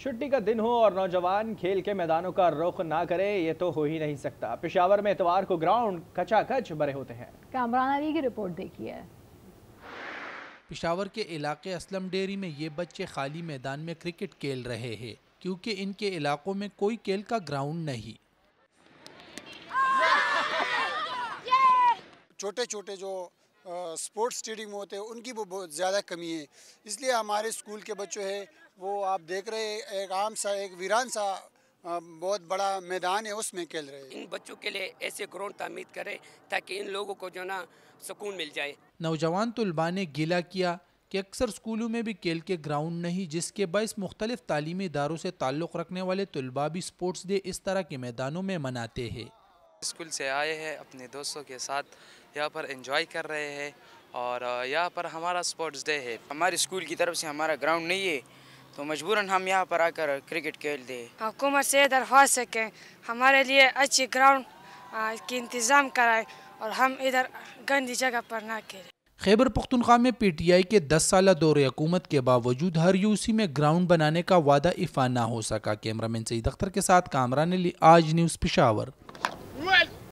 छुट्टी का दिन हो और नौजवान खेल के मैदानों का रुख ना करे ये तो हो ही नहीं सकता पिशावर में इतवार को ग्राउंड कचाकच भरे होते हैं कामरान अली की रिपोर्ट देखिए पिशावर के इलाके असलम डेरी में ये बच्चे खाली मैदान में क्रिकेट खेल रहे हैं क्योंकि इनके इलाकों में कोई खेल का ग्राउंड नहीं छोटे छोटे जो स्पोर्ट्स स्टेडियम होते हैं उनकी वो बहुत ज़्यादा कमी है इसलिए हमारे स्कूल के बच्चों है वो आप देख रहे हैं एक आम सा एक वीरान सा बहुत बड़ा मैदान है उसमें खेल रहे हैं इन बच्चों के लिए ऐसे ग्राउंड तमीद करें ताकि इन लोगों को जो ना सुकून मिल जाए नौजवान तलबा तो ने गिला किया कि अक्सर स्कूलों में भी खेल के ग्राउंड नहीं जिसके बायस मुख्तलिफ तालीमी इदारों से ताल्लुक़ रखने वाले तलबा तो भी स्पोर्ट्स डे इस तरह के मैदानों में मनाते हैं स्कूल से आए हैं अपने दोस्तों के साथ यहाँ पर इंजॉय कर रहे हैं और यहाँ पर हमारा स्पोर्ट्स डे है हमारे स्कूल की तरफ से हमारा ग्राउंड नहीं है तो मजबूरन हम यहाँ पर आकर क्रिकेट खेलते हैं हुकूमत से दरख्वास्त है कि हमारे लिए अच्छी ग्राउंड की इंतज़ाम कराए और हम इधर गंदी जगह पर ना खेलें खैबर पख्तनख्वा में पी टी आई के दस साल दौरे हुकूमत के बावजूद हर यूसी में ग्राउंड बनाने का वादा इफा ना हो सका कैमरामैन सईद अख्तर के साथ कामरान अली आज न्यूज़ पिशावर